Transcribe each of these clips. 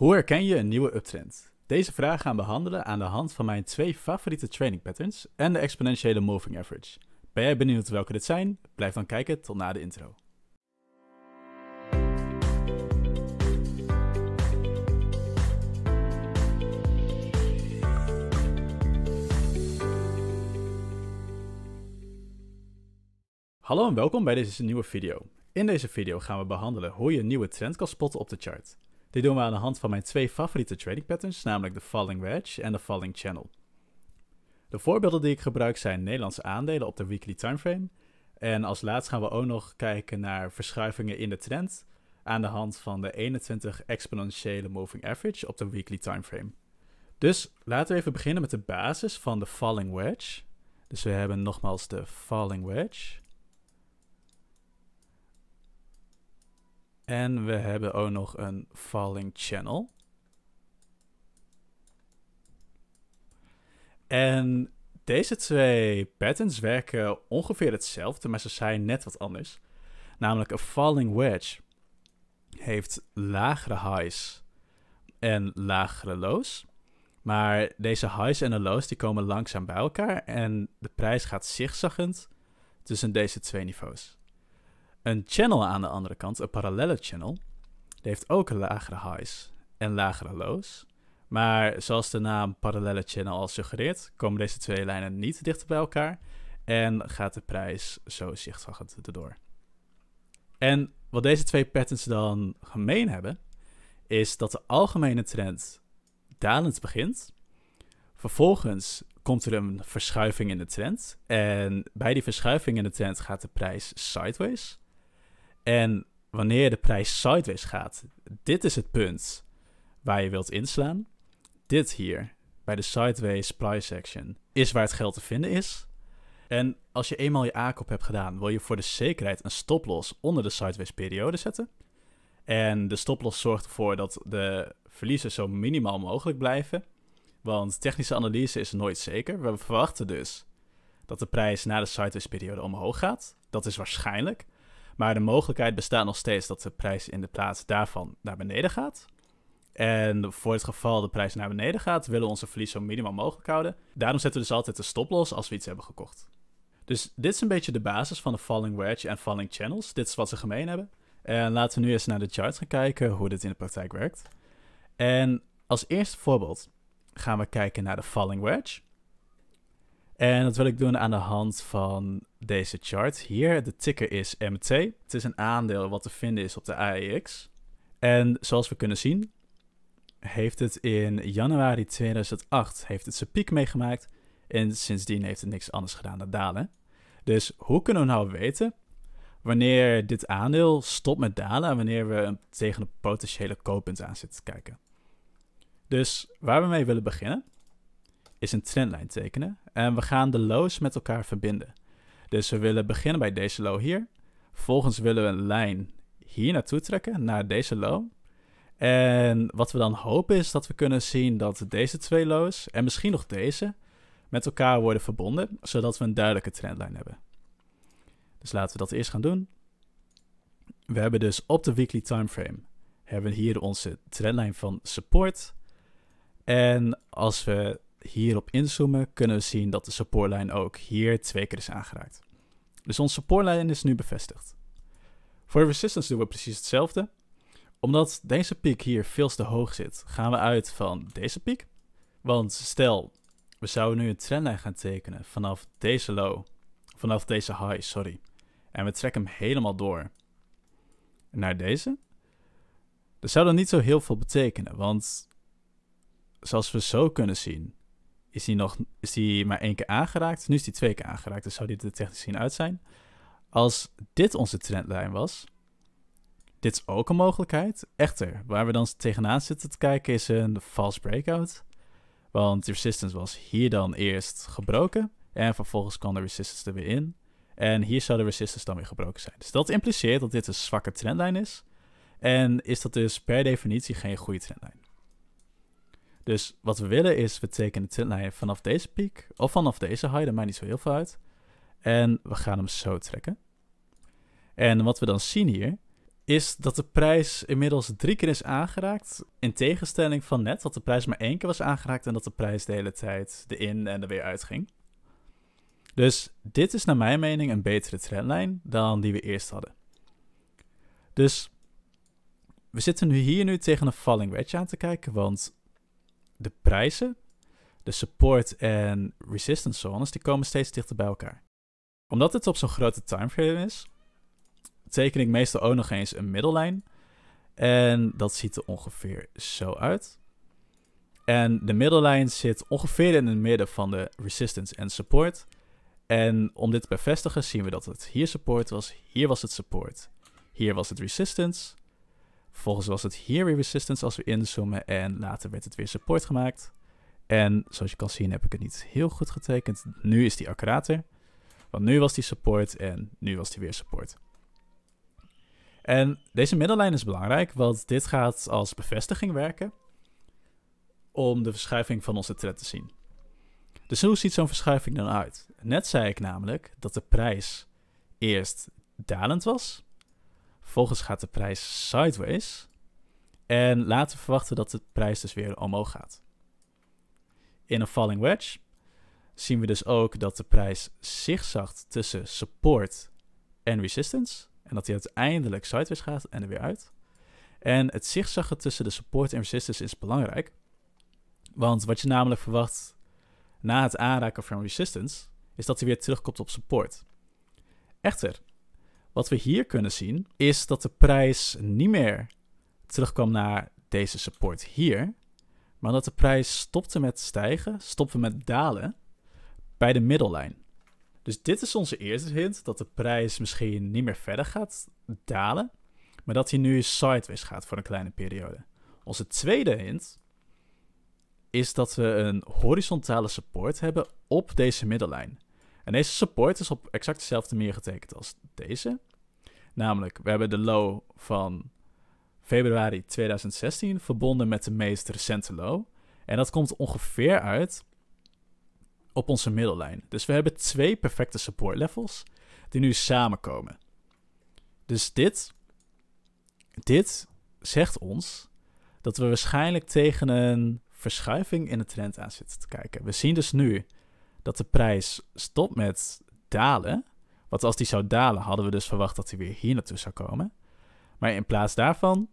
Hoe herken je een nieuwe uptrend? Deze vraag gaan we behandelen aan de hand van mijn twee favoriete training patterns en de exponentiële moving average. Ben jij benieuwd welke dit zijn? Blijf dan kijken tot na de intro. Hallo en welkom bij deze nieuwe video. In deze video gaan we behandelen hoe je een nieuwe trend kan spotten op de chart. Dit doen we aan de hand van mijn twee favoriete trading patterns, namelijk de Falling Wedge en de Falling Channel. De voorbeelden die ik gebruik zijn Nederlandse aandelen op de weekly timeframe. En als laatst gaan we ook nog kijken naar verschuivingen in de trend aan de hand van de 21 exponentiële moving average op de weekly timeframe. Dus laten we even beginnen met de basis van de falling wedge. Dus we hebben nogmaals de falling wedge. En we hebben ook nog een falling channel. En deze twee patterns werken ongeveer hetzelfde, maar ze zijn net wat anders. Namelijk een falling wedge heeft lagere highs en lagere lows. Maar deze highs en de lows die komen langzaam bij elkaar en de prijs gaat zigzaggend tussen deze twee niveaus. Een channel aan de andere kant, een parallelle channel, die heeft ook lagere highs en lagere lows. Maar zoals de naam parallelle channel al suggereert, komen deze twee lijnen niet dichter bij elkaar en gaat de prijs zo zigzaggend erdoor. En wat deze twee patterns dan gemeen hebben, is dat de algemene trend dalend begint. Vervolgens komt er een verschuiving in de trend. En bij die verschuiving in de trend gaat de prijs sideways. En wanneer de prijs sideways gaat, dit is het punt waar je wilt inslaan. Dit hier, bij de sideways price action, is waar het geld te vinden is. En als je eenmaal je aankoop hebt gedaan, wil je voor de zekerheid een stoploss onder de sideways periode zetten. En de stoploss zorgt ervoor dat de verliezen zo minimaal mogelijk blijven. Want technische analyse is nooit zeker. We verwachten dus dat de prijs na de sideways periode omhoog gaat. Dat is waarschijnlijk. Maar de mogelijkheid bestaat nog steeds dat de prijs in de plaats daarvan naar beneden gaat. En voor het geval de prijs naar beneden gaat, willen we onze verlies zo minimaal mogelijk houden. Daarom zetten we dus altijd stop stoploss als we iets hebben gekocht. Dus dit is een beetje de basis van de falling wedge en falling channels. Dit is wat ze gemeen hebben. En laten we nu eens naar de charts gaan kijken hoe dit in de praktijk werkt. En als eerste voorbeeld gaan we kijken naar de falling wedge. En dat wil ik doen aan de hand van deze chart hier. De ticker is MT. Het is een aandeel wat te vinden is op de AEX. En zoals we kunnen zien, heeft het in januari 2008 heeft het zijn piek meegemaakt. En sindsdien heeft het niks anders gedaan dan dalen. Dus hoe kunnen we nou weten wanneer dit aandeel stopt met dalen en wanneer we tegen een potentiële kooppunt aan zitten te kijken? Dus waar we mee willen beginnen is een trendlijn tekenen en we gaan de lows met elkaar verbinden. Dus we willen beginnen bij deze low hier. Volgens willen we een lijn hier naartoe trekken, naar deze low. En wat we dan hopen is dat we kunnen zien dat deze twee lows en misschien nog deze met elkaar worden verbonden, zodat we een duidelijke trendlijn hebben. Dus laten we dat eerst gaan doen. We hebben dus op de weekly timeframe hebben hier onze trendlijn van support. En als we hierop inzoomen, kunnen we zien dat de supportlijn ook hier twee keer is aangeraakt. Dus onze supportlijn is nu bevestigd. Voor de resistance doen we precies hetzelfde. Omdat deze piek hier veel te hoog zit, gaan we uit van deze piek. Want stel, we zouden nu een trendlijn gaan tekenen vanaf deze low, vanaf deze high, sorry. En we trekken hem helemaal door naar deze. Dat zou dan niet zo heel veel betekenen, want zoals we zo kunnen zien, is hij, nog, is die maar één keer aangeraakt. Nu is hij twee keer aangeraakt, dus zou dit er technisch zien uit zijn. Als dit onze trendlijn was, dit is ook een mogelijkheid. Echter, waar we dan tegenaan zitten te kijken is een false breakout. Want de resistance was hier dan eerst gebroken. En vervolgens kwam de resistance er weer in. En hier zou de resistance dan weer gebroken zijn. Dus dat impliceert dat dit een zwakke trendlijn is. En is dat dus per definitie geen goede trendlijn. Dus wat we willen is, we tekenen de trendline vanaf deze piek of vanaf deze high, dat maakt niet zo heel veel uit. En we gaan hem zo trekken. En wat we dan zien hier, is dat de prijs inmiddels drie keer is aangeraakt. In tegenstelling van net, dat de prijs maar één keer was aangeraakt en dat de prijs de hele tijd de in en er weer uitging. Dus dit is naar mijn mening een betere trendlijn dan die we eerst hadden. Dus we zitten nu hier nu tegen een falling wedge aan te kijken, want de prijzen, de support en resistance zones, die komen steeds dichter bij elkaar. Omdat het op zo'n grote timeframe is, teken ik meestal ook nog eens een middellijn. En dat ziet er ongeveer zo uit. En de middellijn zit ongeveer in het midden van de resistance en support. En om dit te bevestigen zien we dat het hier support was, hier was het support, hier was het resistance Volgens was het hier weer resistance als we inzoomen en later werd het weer support gemaakt. En zoals je kan zien heb ik het niet heel goed getekend. Nu is die accurater. Want nu was die support en nu was die weer support. En deze middellijn is belangrijk, want dit gaat als bevestiging werken om de verschuiving van onze trend te zien. Dus hoe ziet zo'n verschuiving dan uit? Net zei ik namelijk dat de prijs eerst dalend was Vervolgens gaat de prijs sideways. En laten we verwachten dat de prijs dus weer omhoog gaat. In een falling wedge zien we dus ook dat de prijs zigzagt tussen support en resistance. En dat hij uiteindelijk sideways gaat en er weer uit. En het zigzaggen tussen de support en resistance is belangrijk. Want wat je namelijk verwacht na het aanraken van resistance, is dat hij weer terugkomt op support. Echter, wat we hier kunnen zien is dat de prijs niet meer terugkwam naar deze support hier, maar dat de prijs stopte met stijgen, stopte met dalen bij de middellijn. Dus dit is onze eerste hint dat de prijs misschien niet meer verder gaat dalen, maar dat hij nu sideways gaat voor een kleine periode. Onze tweede hint is dat we een horizontale support hebben op deze middellijn. En deze support is op exact dezelfde manier getekend als deze. Namelijk, we hebben de low van februari 2016 verbonden met de meest recente low. En dat komt ongeveer uit op onze middellijn. Dus we hebben twee perfecte support levels die nu samenkomen. Dus dit, dit zegt ons dat we waarschijnlijk tegen een verschuiving in de trend aan zitten te kijken. We zien dus nu dat de prijs stopt met dalen. Want als die zou dalen, hadden we dus verwacht dat hij weer hier naartoe zou komen. Maar in plaats daarvan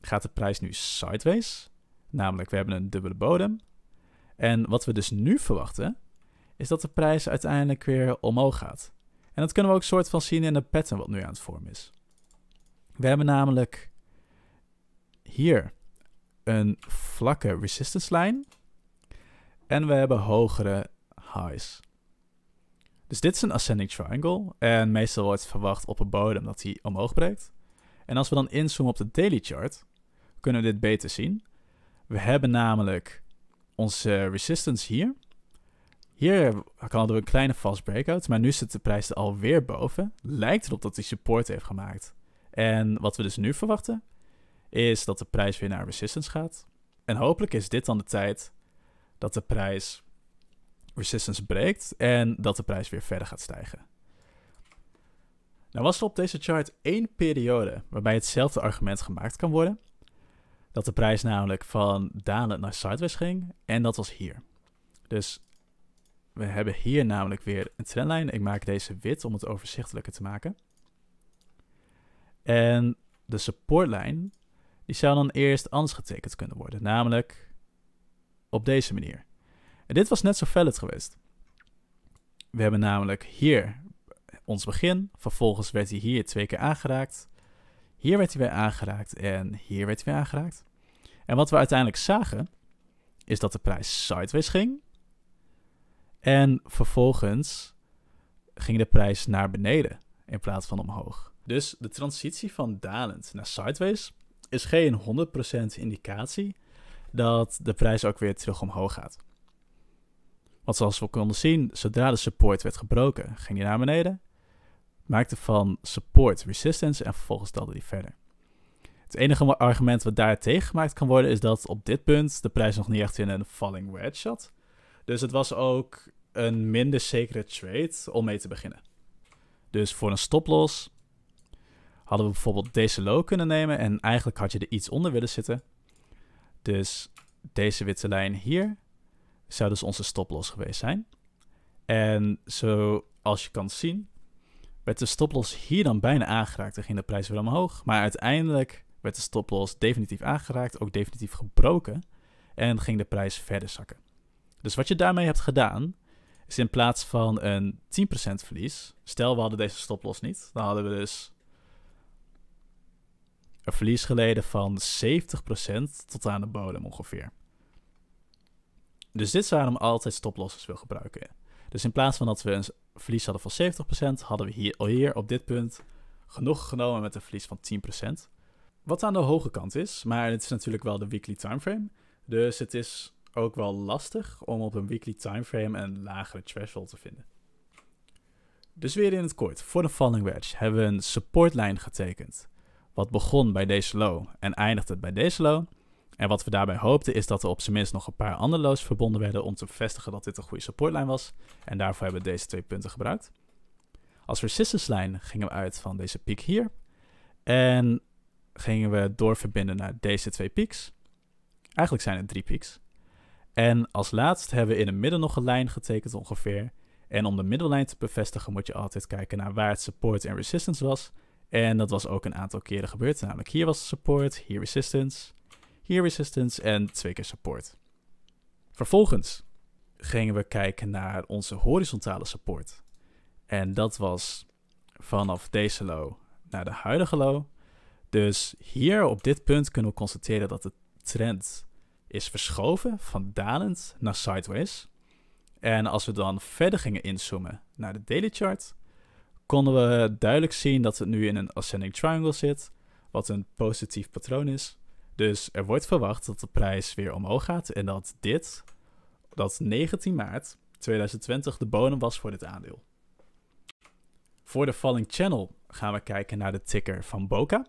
gaat de prijs nu sideways. Namelijk, we hebben een dubbele bodem. En wat we dus nu verwachten, is dat de prijs uiteindelijk weer omhoog gaat. En dat kunnen we ook soort van zien in de pattern wat nu aan het vormen is. We hebben namelijk hier een vlakke resistance lijn. En we hebben hogere highs. Dus dit is een ascending triangle en meestal wordt verwacht op een bodem dat hij omhoog breekt. En als we dan inzoomen op de daily chart, kunnen we dit beter zien. We hebben namelijk onze resistance hier. Hier hadden we een kleine fast breakout, maar nu zit de prijs er alweer boven. Lijkt erop dat hij support heeft gemaakt. En wat we dus nu verwachten, is dat de prijs weer naar resistance gaat. En hopelijk is dit dan de tijd dat de prijs resistance breekt en dat de prijs weer verder gaat stijgen. Nou was er op deze chart één periode waarbij hetzelfde argument gemaakt kan worden. Dat de prijs namelijk van dalend naar sideways ging en dat was hier. Dus we hebben hier namelijk weer een trendlijn. Ik maak deze wit om het overzichtelijker te maken. En de supportlijn, die zou dan eerst anders getekend kunnen worden. Namelijk op deze manier. En dit was net zo het geweest. We hebben namelijk hier ons begin. Vervolgens werd hij hier twee keer aangeraakt. Hier werd hij weer aangeraakt en hier werd hij weer aangeraakt. En wat we uiteindelijk zagen, is dat de prijs sideways ging. En vervolgens ging de prijs naar beneden in plaats van omhoog. Dus de transitie van dalend naar sideways is geen 100% indicatie dat de prijs ook weer terug omhoog gaat. Want zoals we konden zien, zodra de support werd gebroken, ging hij naar beneden, maakte van support resistance en vervolgens telde hij verder. Het enige argument wat daar tegen gemaakt kan worden is dat op dit punt de prijs nog niet echt in een falling wedge zat. Dus het was ook een minder zekere trade om mee te beginnen. Dus voor een stoploss hadden we bijvoorbeeld deze low kunnen nemen en eigenlijk had je er iets onder willen zitten. Dus deze witte lijn hier zou dus onze stoploss geweest zijn. En zoals je kan zien, werd de stoploss hier dan bijna aangeraakt en ging de prijs weer omhoog. Maar uiteindelijk werd de stoploss definitief aangeraakt, ook definitief gebroken. En ging de prijs verder zakken. Dus wat je daarmee hebt gedaan, is in plaats van een 10% verlies. Stel we hadden deze stoploss niet, dan hadden we dus een verlies geleden van 70% tot aan de bodem ongeveer. Dus dit is we altijd stoplossers wil gebruiken. Dus in plaats van dat we een verlies hadden van 70%, hadden we hier, hier op dit punt genoeg genomen met een verlies van 10%. Wat aan de hoge kant is, maar het is natuurlijk wel de weekly timeframe. Dus het is ook wel lastig om op een weekly timeframe een lagere threshold te vinden. Dus weer in het kort, voor de falling wedge hebben we een supportlijn getekend. Wat begon bij deze low en eindigde bij deze low. En wat we daarbij hoopten is dat er op zijn minst nog een paar andere lows verbonden werden om te bevestigen dat dit een goede supportlijn was. En daarvoor hebben we deze twee punten gebruikt. Als resistance lijn gingen we uit van deze piek hier. En gingen we doorverbinden naar deze twee pieks. Eigenlijk zijn het drie pieks. En als laatst hebben we in het midden nog een lijn getekend ongeveer. En om de middellijn te bevestigen moet je altijd kijken naar waar het support en resistance was. En dat was ook een aantal keren gebeurd. Namelijk hier was support, hier resistance hier resistance en twee keer support. Vervolgens gingen we kijken naar onze horizontale support. En dat was vanaf deze low naar de huidige low. Dus hier op dit punt kunnen we constateren dat de trend is verschoven van dalend naar sideways. En als we dan verder gingen inzoomen naar de daily chart, konden we duidelijk zien dat het nu in een ascending triangle zit, wat een positief patroon is. Dus er wordt verwacht dat de prijs weer omhoog gaat en dat dit, dat 19 maart 2020 de bodem was voor dit aandeel. Voor de Falling Channel gaan we kijken naar de ticker van Boca.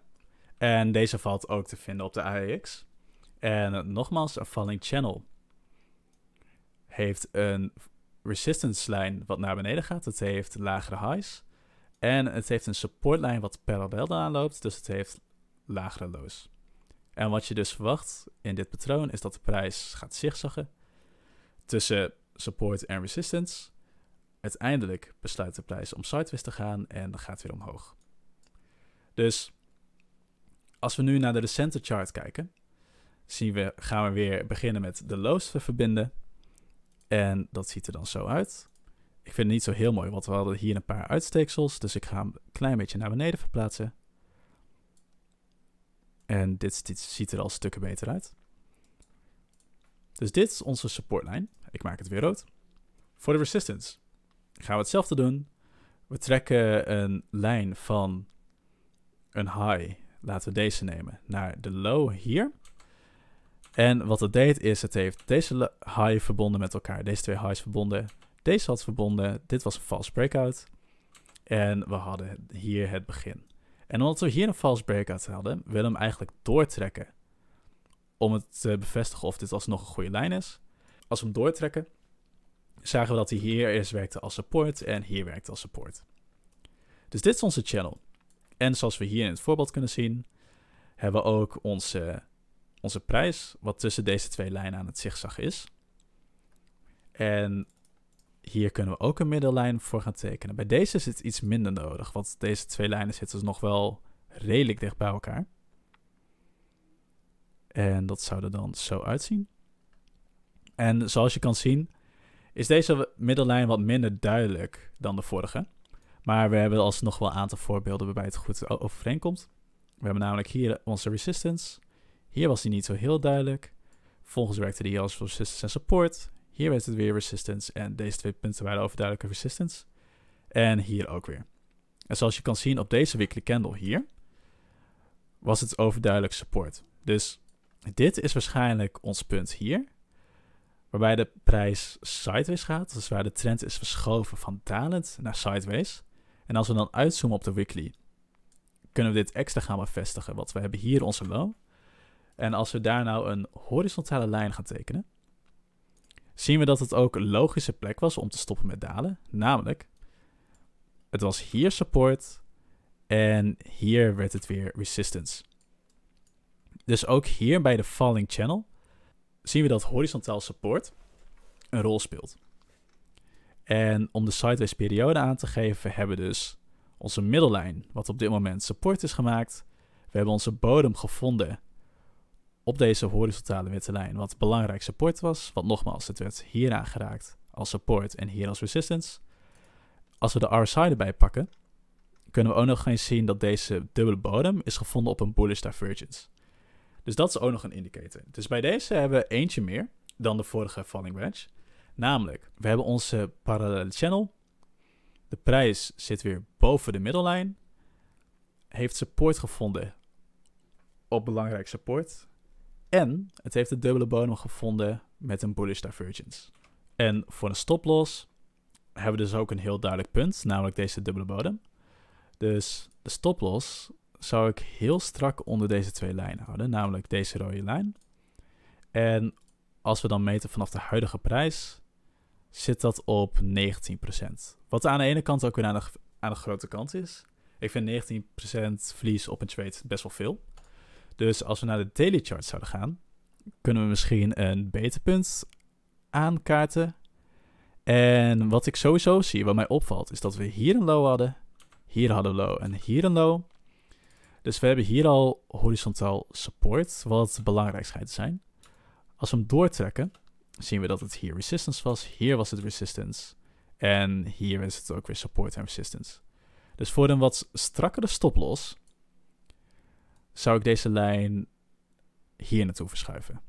En deze valt ook te vinden op de AEX. En nogmaals, een Falling Channel heeft een resistance lijn wat naar beneden gaat. Het heeft lagere highs. En het heeft een support lijn wat parallel daaraan loopt. Dus het heeft lagere lows. En wat je dus verwacht in dit patroon is dat de prijs gaat zigzaggen tussen support en resistance. Uiteindelijk besluit de prijs om sideways te gaan en gaat weer omhoog. Dus als we nu naar de recente chart kijken, zien we, gaan we weer beginnen met de lows te verbinden. En dat ziet er dan zo uit. Ik vind het niet zo heel mooi, want we hadden hier een paar uitsteeksels. Dus ik ga hem een klein beetje naar beneden verplaatsen. En dit, ziet er al stukken beter uit. Dus dit is onze supportlijn. Ik maak het weer rood. Voor de resistance gaan we hetzelfde doen. We trekken een lijn van een high, laten we deze nemen, naar de low hier. En wat het deed is, het heeft deze high verbonden met elkaar. Deze twee highs verbonden. Deze had verbonden. Dit was een false breakout. En we hadden hier het begin. En omdat we hier een false breakout hadden, willen we hem eigenlijk doortrekken. Om het te bevestigen of dit alsnog een goede lijn is. Als we hem doortrekken, zagen we dat hij hier eerst werkte als support en hier werkte als support. Dus dit is onze channel. En zoals we hier in het voorbeeld kunnen zien, hebben we ook onze, onze prijs, wat tussen deze twee lijnen aan het zigzag is. En hier kunnen we ook een middellijn voor gaan tekenen. Bij deze is het iets minder nodig, want deze twee lijnen zitten dus nog wel redelijk dicht bij elkaar. En dat zou er dan zo uitzien. En zoals je kan zien, is deze middellijn wat minder duidelijk dan de vorige. Maar we hebben alsnog wel een aantal voorbeelden waarbij het goed overeenkomt. We hebben namelijk hier onze resistance. Hier was die niet zo heel duidelijk. Volgens werkte die als resistance en support. Hier werd het weer resistance en deze twee punten waren overduidelijke resistance. En hier ook weer. En zoals je kan zien op deze weekly candle hier, was het overduidelijk support. Dus dit is waarschijnlijk ons punt hier, waarbij de prijs sideways gaat. Dus waar de trend is verschoven van dalend naar sideways. En als we dan uitzoomen op de weekly, kunnen we dit extra gaan bevestigen. Want we hebben hier onze low. En als we daar nou een horizontale lijn gaan tekenen, zien we dat het ook een logische plek was om te stoppen met dalen. Namelijk, het was hier support en hier werd het weer resistance. Dus ook hier bij de falling channel zien we dat horizontaal support een rol speelt. En om de sideways periode aan te geven hebben we dus onze middellijn, wat op dit moment support is gemaakt. We hebben onze bodem gevonden op deze horizontale witte lijn wat belangrijk support was, want nogmaals, het werd hier aangeraakt als support en hier als resistance. Als we de RSI erbij pakken, kunnen we ook nog eens zien dat deze dubbele bodem is gevonden op een bullish divergence. Dus dat is ook nog een indicator. Dus bij deze hebben we eentje meer dan de vorige falling wedge. Namelijk, we hebben onze parallele channel. De prijs zit weer boven de middellijn. Heeft support gevonden op belangrijk support. En het heeft de dubbele bodem gevonden met een bullish divergence. En voor een stoploss hebben we dus ook een heel duidelijk punt, namelijk deze dubbele bodem. Dus de stoploss zou ik heel strak onder deze twee lijnen houden, namelijk deze rode lijn. En als we dan meten vanaf de huidige prijs, zit dat op 19%. Wat aan de ene kant ook weer aan de, aan de grote kant is. Ik vind 19% verlies op een trade best wel veel. Dus als we naar de daily chart zouden gaan, kunnen we misschien een beter punt aankaarten. En wat ik sowieso zie, wat mij opvalt, is dat we hier een low hadden, hier hadden we low en hier een low. Dus we hebben hier al horizontaal support, wat belangrijk schijnt te zijn. Als we hem doortrekken, zien we dat het hier resistance was, hier was het resistance. En hier is het ook weer support en resistance. Dus voor een wat strakkere stoploss zou ik deze lijn hier naartoe verschuiven.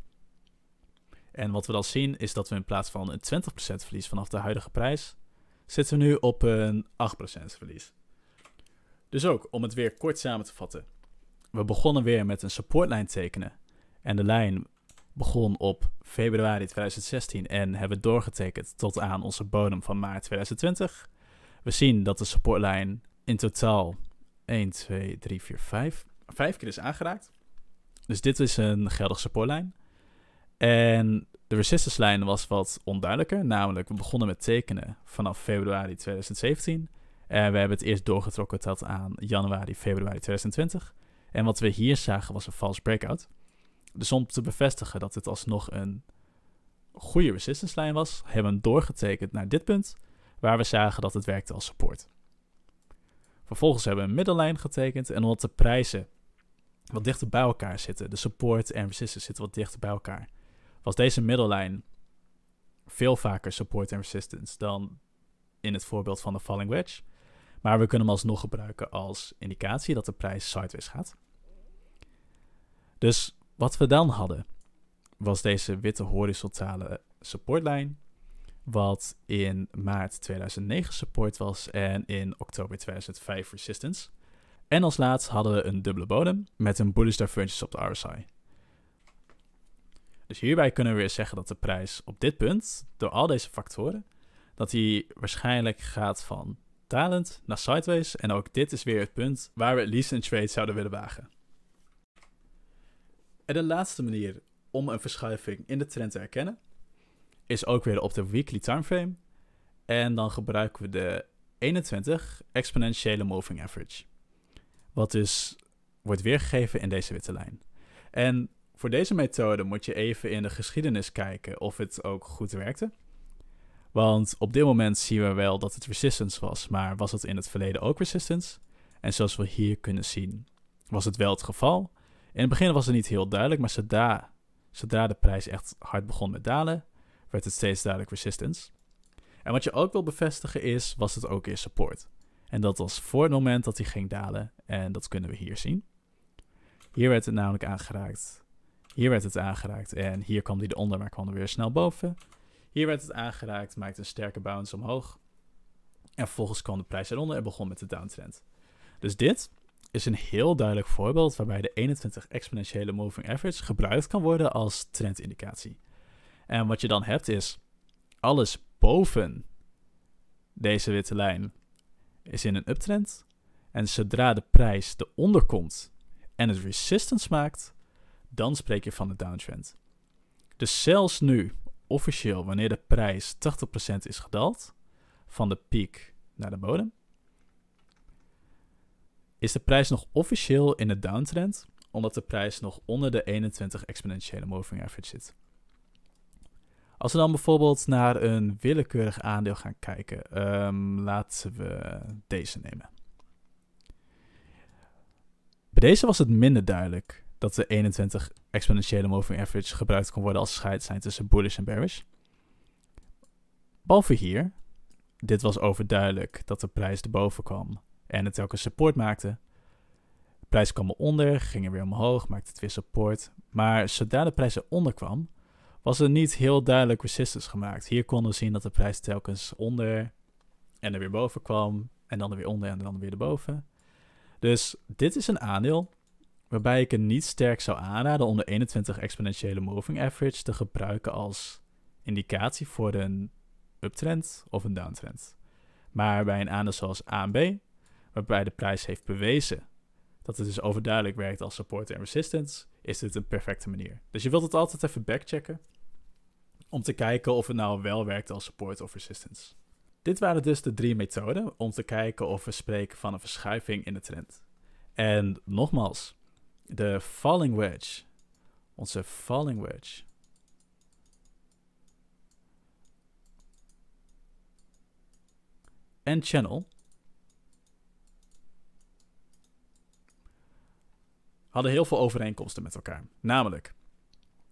En wat we dan zien is dat we in plaats van een 20% verlies vanaf de huidige prijs, zitten we nu op een 8% verlies. Dus ook, om het weer kort samen te vatten. We begonnen weer met een supportlijn tekenen. En de lijn begon op februari 2016 en hebben doorgetekend tot aan onze bodem van maart 2020. We zien dat de supportlijn in totaal 1, 2, 3, 4, 5 vijf keer is aangeraakt. Dus dit is een geldige supportlijn. En de resistance lijn was wat onduidelijker. Namelijk, we begonnen met tekenen vanaf februari 2017. En we hebben het eerst doorgetrokken tot aan januari, februari 2020. En wat we hier zagen was een false breakout. Dus om te bevestigen dat dit alsnog een goede resistance lijn was, hebben we hem doorgetekend naar dit punt, waar we zagen dat het werkte als support. Vervolgens hebben we een middellijn getekend en omdat de prijzen wat dichter bij elkaar zitten. De support en resistance zitten wat dichter bij elkaar. Was deze middellijn veel vaker support en resistance dan in het voorbeeld van de falling wedge. Maar we kunnen hem alsnog gebruiken als indicatie dat de prijs sideways gaat. Dus wat we dan hadden, was deze witte horizontale supportlijn. Wat in maart 2009 support was en in oktober 2005 resistance. En als laatst hadden we een dubbele bodem met een bullish divergence op de RSI. Dus hierbij kunnen we weer zeggen dat de prijs op dit punt, door al deze factoren, dat hij waarschijnlijk gaat van dalend naar sideways. En ook dit is weer het punt waar we het liefst trade zouden willen wagen. En de laatste manier om een verschuiving in de trend te herkennen, is ook weer op de weekly timeframe. En dan gebruiken we de 21 exponentiële moving average wat dus wordt weergegeven in deze witte lijn. En voor deze methode moet je even in de geschiedenis kijken of het ook goed werkte. Want op dit moment zien we wel dat het resistance was, maar was het in het verleden ook resistance? En zoals we hier kunnen zien, was het wel het geval. In het begin was het niet heel duidelijk, maar zodra, zodra de prijs echt hard begon met dalen, werd het steeds duidelijk resistance. En wat je ook wil bevestigen is, was het ook in support. En dat was voor het moment dat hij ging dalen en dat kunnen we hier zien. Hier werd het namelijk aangeraakt. Hier werd het aangeraakt en hier kwam die eronder, maar kwam er weer snel boven. Hier werd het aangeraakt, maakte een sterke bounce omhoog. En vervolgens kwam de prijs eronder en begon met de downtrend. Dus dit is een heel duidelijk voorbeeld waarbij de 21 exponentiële moving average gebruikt kan worden als trendindicatie. En wat je dan hebt is alles boven deze witte lijn is in een uptrend en zodra de prijs eronder komt en het resistance maakt, dan spreek je van de downtrend. Dus zelfs nu, officieel, wanneer de prijs 80% is gedaald, van de piek naar de bodem, is de prijs nog officieel in de downtrend, omdat de prijs nog onder de 21 exponentiële moving average zit. Als we dan bijvoorbeeld naar een willekeurig aandeel gaan kijken, ehm, laten we deze nemen. Bij deze was het minder duidelijk dat de 21 exponentiële moving average gebruikt kon worden als scheidslijn tussen bullish en bearish. Behalve hier, dit was overduidelijk dat de prijs erboven kwam en het telkens support maakte. De prijs kwam eronder, ging er weer omhoog, maakte het weer support. Maar zodra de prijs eronder kwam, was er niet heel duidelijk resistance gemaakt. Hier konden we zien dat de prijs telkens onder en er weer boven kwam. En dan er weer onder en dan weer erboven. Dus dit is een aandeel waarbij ik het niet sterk zou aanraden om de 21 exponentiële moving average te gebruiken als indicatie voor een uptrend of een downtrend. Maar bij een aandeel zoals AMB, waarbij de prijs heeft bewezen dat het dus overduidelijk werkt als support en resistance, is dit een perfecte manier. Dus je wilt het altijd even backchecken om te kijken of het nou wel werkt als support of resistance. Dit waren dus de drie methoden om te kijken of we spreken van een verschuiving in de trend. En nogmaals, de falling wedge, onze falling wedge. En channel hadden heel veel overeenkomsten met elkaar. Namelijk,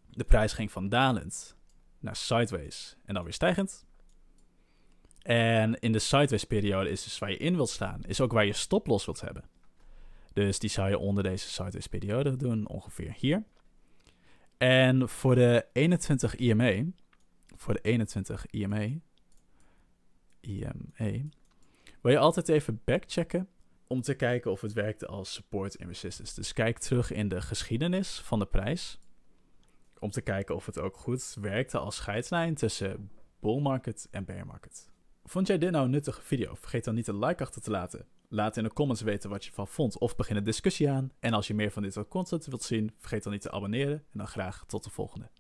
de prijs ging van dalend naar sideways en dan weer stijgend. En in de sideways periode is dus waar je in wilt staan, is ook waar je stoploss wilt hebben. Dus die zou je onder deze sideways periode doen, ongeveer hier. En voor de 21 IME, voor de 21 IME, IME, wil je altijd even backchecken om te kijken of het werkte als support en resistance. Dus kijk terug in de geschiedenis van de prijs om te kijken of het ook goed werkte als scheidslijn tussen bull market en bear market. Vond jij dit nou een nuttige video? Vergeet dan niet een like achter te laten. Laat in de comments weten wat je van vond of begin een discussie aan. En als je meer van dit soort content wilt zien, vergeet dan niet te abonneren. En dan graag tot de volgende.